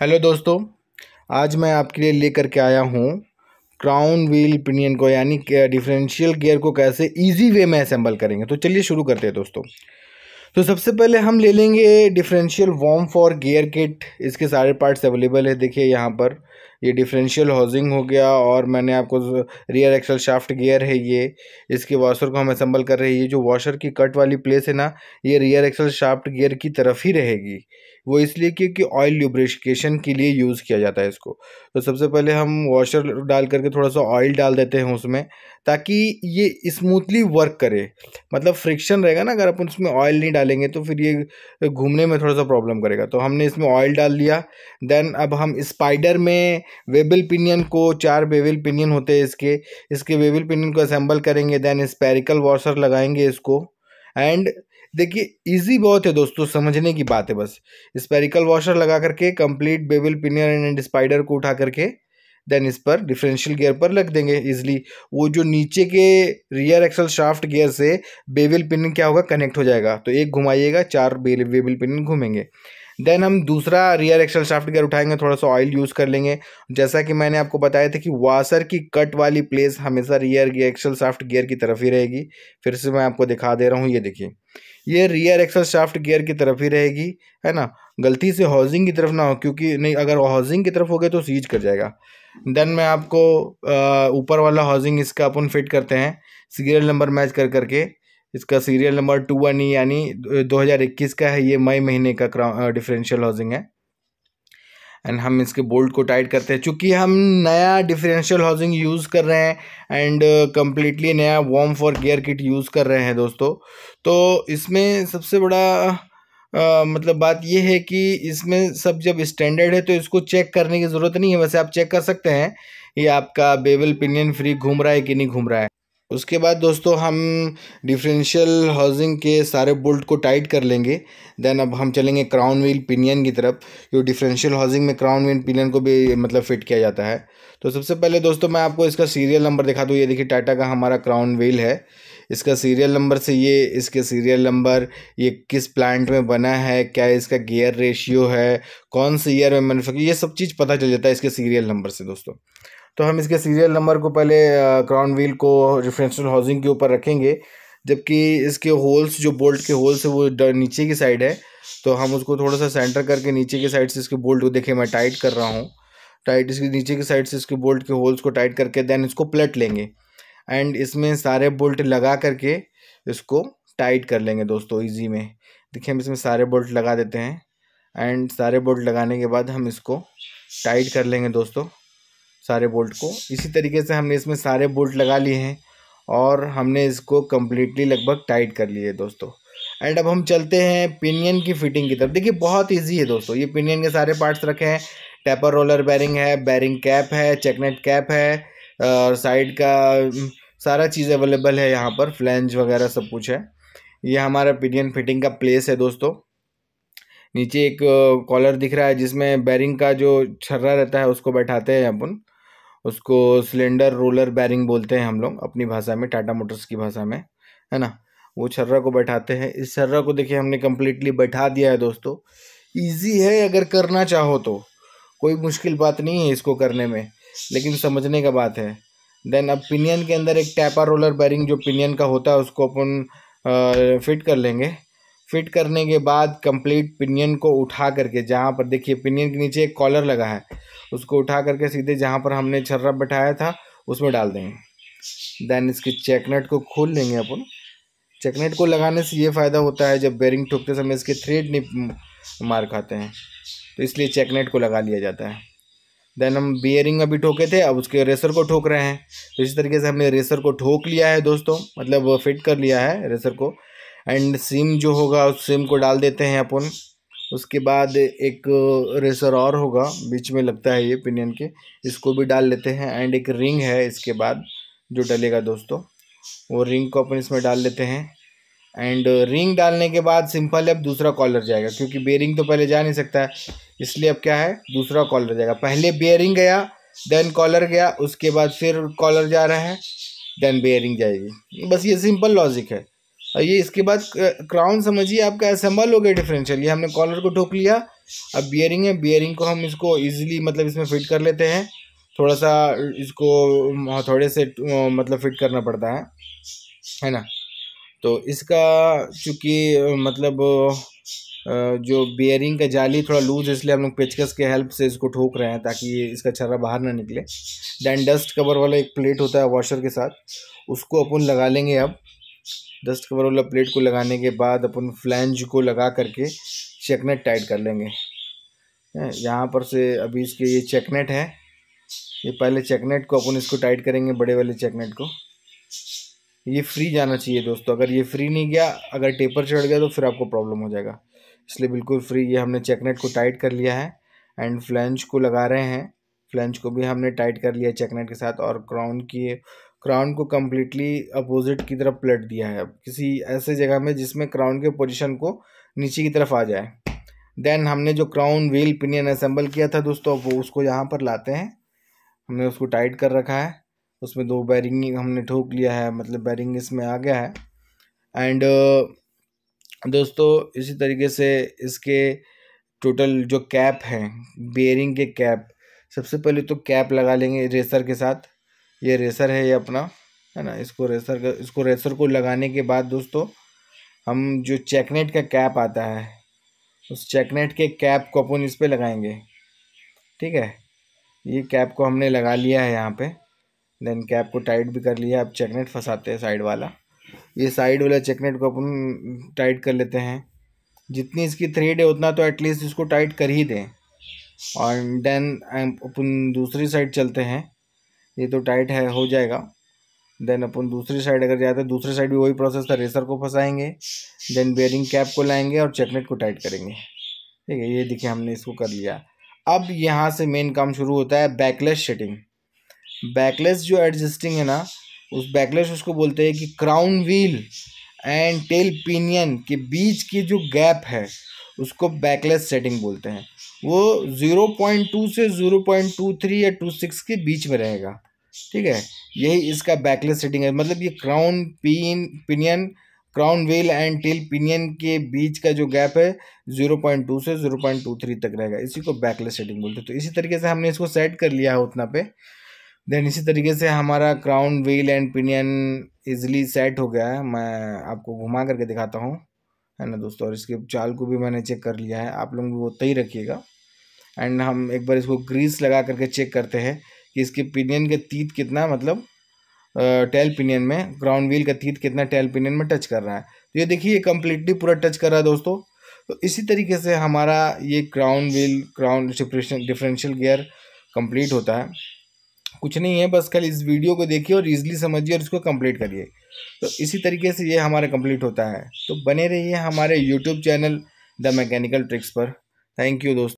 hello दोस्तों आज मैं आपके लिए लेकर के आया हूँ क्राउन व्हील पिनियन को यानी डिफरेंशियल गियर को कैसे इजी वे में असेंबल करेंगे तो चलिए शुरू करते हैं दोस्तों तो सबसे पहले हम ले लेंगे differential worm for gear kit इसके सारे पार्ट्स अवेलेबल है देखिए यहाँ पर ये डिफरेंशियल हाउसिंग हो गया और मैंने आपको रियर एक्सल शाफ्ट गियर है ये इसके वॉशर को हम असम्बल कर रहे हैं ये जो वॉशर की कट वाली प्लेस है ना ये रियर एक्सल शाफ्ट गियर की तरफ ही रहेगी वो इसलिए क्योंकि ऑयल ल्यूब्रिकेशन के लिए यूज़ किया जाता है इसको तो सबसे पहले हम वॉशर डाल करके थोड़ा सा ऑयल डाल देते हैं उसमें ताकि ये स्मूथली वर्क करे मतलब फ्रिक्शन रहेगा ना अगर अपन उसमें ऑयल नहीं डालेंगे तो फिर ये घूमने में थोड़ा सा प्रॉब्लम करेगा तो हमने इसमें ऑयल डाल लिया देन अब हम स्पाइडर में वेबल पिनियन को चार वेबल पिनियन होते हैं इसके इसके वेबल पिनियन को असेंबल करेंगे देन स्पेरिकल वॉशर लगाएंगे इसको एंड देखिए इजी बहुत है दोस्तों समझने की बात है बस स्पेरिकल वॉशर लगा करके complete bevel pinion and spider को उठा करके देन इस पर डिफरेंशियल गियर पर रख देंगे इजली वो जो नीचे के रियर एक्सल शाफ्ट गियर से बेबिल पिन क्या होगा कनेक्ट हो जाएगा तो एक घुमाइएगा चार बेबिल पिन घूमेंगे देन हम दूसरा रियर एक्सल शाफ्ट गियर उठाएंगे थोड़ा सा ऑयल यूज़ कर लेंगे जैसा कि मैंने आपको बताया था कि वासर की कट वाली प्लेस हमेशा रियर एक्सल शाफ्ट गियर की तरफ ही रहेगी फिर से मैं आपको दिखा दे रहा हूँ ये देखिए ये रियर एक्सल शाफ्ट गियर की तरफ ही रहेगी है ना गलती से हाउसिंग की तरफ ना हो क्योंकि नहीं अगर हाउसिंग की तरफ हो गए तो सीज कर जाएगा देन मैं आपको ऊपर वाला हाउसिंग इसका अपन फिट करते हैं सीरियल नंबर मैच कर करके इसका serial number two one E यानी इक्कीस का है ये मई महीने का डिफरेंशियल हाउसिंग है एंड हम इसके बोल्ट को टाइट करते हैं चूँकि हम नया डिफरेंशियल हाउसिंग यूज़ कर रहे हैं एंड कम्प्लीटली uh, नया worm for gear kit use कर रहे हैं दोस्तों तो इसमें सबसे बड़ा Uh, मतलब बात यह है कि इसमें सब जब स्टैंडर्ड है तो इसको चेक करने की ज़रूरत नहीं है वैसे आप चेक कर सकते हैं ये आपका बेबल पिनियन फ्री घूम रहा है कि नहीं घूम रहा है उसके बाद दोस्तों हम डिफरेंशियल हाउसिंग के सारे बोल्ट को टाइट कर लेंगे देन अब हम चलेंगे क्राउन व्हील पिनियन की तरफ जो डिफरेंशियल हाउसिंग में क्राउन व्हील पिनियन को भी मतलब फिट किया जाता है तो सबसे पहले दोस्तों मैं आपको इसका सीरियल नंबर दिखा दूँ ये देखिए टाटा का हमारा क्राउन व्हील है इसका सीरियल नंबर से ये इसके सीरियल नंबर ये किस प्लांट में बना है क्या इसका गियर रेशियो है कौन से ईयर में मैनुफैक्चर ये सब चीज़ पता चल जाता है इसके सीरियल नंबर से दोस्तों तो हम इसके सीरियल नंबर को पहले क्राउन व्हील को रेफरेंशियल हाउसिंग के ऊपर रखेंगे जबकि इसके होल्स जो बोल्ट के होल्स है वो नीचे की साइड है तो हम उसको थोड़ा सा सेंटर करके नीचे की साइड से इसके बोल्ट को देखिए मैं टाइट कर रहा हूँ टाइट इसके नीचे की साइड से इसके बोल्ट के होल्स को टाइट करके देन इसको प्लेट लेंगे एंड इसमें सारे बोल्ट लगा करके इसको टाइट कर लेंगे दोस्तों ईजी में देखिए हम इसमें सारे बोल्ट लगा देते हैं एंड सारे बोल्ट लगाने के बाद हम इसको टाइट कर लेंगे दोस्तों सारे बोल्ट को इसी तरीके से हमने इसमें सारे बोल्ट लगा लिए हैं और हमने इसको कम्प्लीटली लगभग टाइट कर लिए दोस्तों एंड अब हम चलते हैं पिनियन की फिटिंग की तरफ देखिए बहुत इजी है दोस्तों ये पिनियन के सारे पार्ट्स रखे हैं टैपर रोलर बैरिंग है बैरिंग कैप है चेकनेट कैप है और साइड का हम्म, सारा चीज़ अवेलेबल है यहाँ पर फ्लैंज वगैरह सब कुछ है ये हमारा पिनियन फिटिंग का प्लेस है दोस्तों नीचे एक कॉलर दिख रहा है जिसमें बैरिंग का जो छर्रा रहता है उसको बैठाते हैं अपन उसको सिलेंडर रोलर बैरिंग बोलते हैं हम लोग अपनी भाषा में टाटा मोटर्स की भाषा में है ना वो छर्रा को बैठाते हैं इस छर्रा को देखिए हमने कम्प्लीटली बैठा दिया है दोस्तों ईजी है अगर करना चाहो तो कोई मुश्किल बात नहीं है इसको करने में लेकिन समझने का बात है देन अब पिनियन के अंदर एक टैपा रोलर बैरिंग जो पिनियन का होता है उसको अपन फिट कर लेंगे फिट करने के बाद कंप्लीट पिनियन को उठा करके जहाँ पर देखिए पिनियन के नीचे एक कॉलर लगा है उसको उठा करके सीधे जहाँ पर हमने छर्रा बैठाया था उसमें डाल देंगे देन इसके चेकनेट को खोल लेंगे अपन चेकनेट को लगाने से ये फ़ायदा होता है जब बेरिंग ठोकते समय इसके थ्रेड नहीं मार खाते हैं तो इसलिए चेकनेट को लगा लिया जाता है देन हम बियरिंग अभी ठोके थे अब उसके रेसर को ठोक रहे हैं तो इसी तरीके से हमने रेसर को ठोक लिया है दोस्तों मतलब फिट कर लिया है रेसर को एंड सिम जो होगा उस सिम को डाल देते हैं अपन उसके बाद एक रेसर और होगा बीच में लगता है ये पिनियन के इसको भी डाल लेते हैं एंड एक रिंग है इसके बाद जो डलेगा दोस्तों वो रिंग को अपन इसमें डाल लेते हैं एंड रिंग डालने के बाद सिंपल अब दूसरा कॉलर जाएगा क्योंकि बेयरिंग तो पहले जा नहीं सकता है इसलिए अब क्या है दूसरा कॉलर जाएगा पहले बेयरिंग गया देन कॉलर गया उसके बाद फिर कॉलर जा रहा है देन बेयरिंग जाएगी बस ये सिंपल लॉजिक है ये इसके बाद क्राउन समझिए आपका असम्बल हो गया डिफरेंशियल ये हमने कॉलर को ठोक लिया अब बियरिंग है बियरिंग को हम इसको ईजिली मतलब इसमें फिट कर लेते हैं थोड़ा सा इसको हथौड़े से मतलब फिट करना पड़ता है है ना तो इसका चूँकि मतलब जो बियरिंग का जाली थोड़ा लूज इसलिए हम लोग पेचकस के हेल्प से इसको ठोक रहे हैं ताकि इसका छर्रा बाहर ना निकले दैन डस्ट कवर वाला एक प्लेट होता है वॉशर के साथ उसको अपन लगा लेंगे अब डस्ट कवर वाला प्लेट को लगाने के बाद अपन फ्लैंज को लगा करके चेकनेट टाइट कर लेंगे यहाँ पर से अभी इसके ये चेकनेट है ये पहले चेकनेट को अपन इसको टाइट करेंगे बड़े वाले चेकनेट को ये फ्री जाना चाहिए दोस्तों अगर ये फ्री नहीं गया अगर टेपर चढ़ गया तो फिर आपको प्रॉब्लम हो जाएगा इसलिए बिल्कुल फ्री ये हमने चेकनेट को टाइट कर लिया है एंड फ्लैंज को लगा रहे हैं फ्लैंज को भी हमने टाइट कर लिया चेकनेट के साथ और क्राउन की क्राउन को कम्प्लीटली अपोजिट की तरफ पलट दिया है किसी ऐसे जगह में जिसमें क्राउन के पोजिशन को नीचे की तरफ आ जाए देन हमने जो क्राउन व्हील पिनियन असेंबल किया था दोस्तों वो उसको यहाँ पर लाते हैं हमने उसको टाइट कर रखा है उसमें दो बैरिंग हमने ठोक लिया है मतलब बैरिंग इसमें आ गया है एंड uh, दोस्तों इसी तरीके से इसके टोटल जो कैप हैं बेयरिंग के कैप सबसे पहले तो कैप लगा लेंगे रेसर के साथ ये रेसर है ये अपना है ना इसको रेसर का इसको रेसर को लगाने के बाद दोस्तों हम जो चेकनेट का कैप आता है उस चेकनेट के कैप को अपन इस पर लगाएंगे ठीक है ये कैप को हमने लगा लिया है यहाँ पे देन कैप को टाइट भी कर लिया अब चेकनेट फंसाते हैं साइड वाला ये साइड वाला चेकनेट को अपन टाइट कर लेते हैं जितनी इसकी थ्रेड है उतना तो एटलीस्ट इसको टाइट कर ही दें और देन um, अपन दूसरी साइड चलते हैं ये तो टाइट है हो जाएगा देन अपन दूसरी साइड अगर जाते हैं दूसरी साइड भी वही प्रोसेस था रेसर को फंसाएंगे देन बेयरिंग कैप को लाएंगे और चेकनेट को टाइट करेंगे ठीक है ये देखिए हमने इसको कर लिया अब यहाँ से मेन काम शुरू होता है बैकलेस शेटिंग बैकलेस जो एडजस्टिंग है ना उस बैकलेस उसको बोलते हैं कि crown wheel and tail pinion के बीच की जो गैप है उसको बैकलेस सेटिंग बोलते हैं वो ज़ीरो पॉइंट टू से ज़ीरो पॉइंट टू थ्री या टू सिक्स के बीच में रहेगा ठीक है यही इसका बैकलेस सेटिंग है मतलब ये crown pin pinion crown wheel and tail pinion के बीच का जो गैप है जीरो पॉइंट टू से जीरो पॉइंट टू थ्री तक रहेगा इसी को बैकलेस सेटिंग बोलते हैं तो इसी तरीके से हमने इसको सेट कर लिया है उतना पे देन इसी तरीके से हमारा crown wheel and pinion easily set हो गया है मैं आपको घुमा करके दिखाता हूँ है ना दोस्तों और इसके चाल को भी मैंने चेक कर लिया है आप लोग भी वो तय रखिएगा एंड हम एक बार इसको ग्रीस लगा करके चेक करते हैं कि इसके पिनियन के तीत कितना मतलब टेल पिनियन में ग्राउंड व्हील का तीत कितना टेल पिनियन में टच कर रहा है तो ये देखिए ये कम्प्लीटली पूरा टच कर रहा है दोस्तों तो इसी तरीके से हमारा ये crown wheel crown differential gear complete होता है कुछ नहीं है बस कल इस वीडियो को देखिए और ईजिली समझिए और इसको कंप्लीट करिए तो इसी तरीके से ये हमारा कंप्लीट होता है तो बने रहिए हमारे YouTube channel the mechanical tricks पर थैंक यू दोस्तों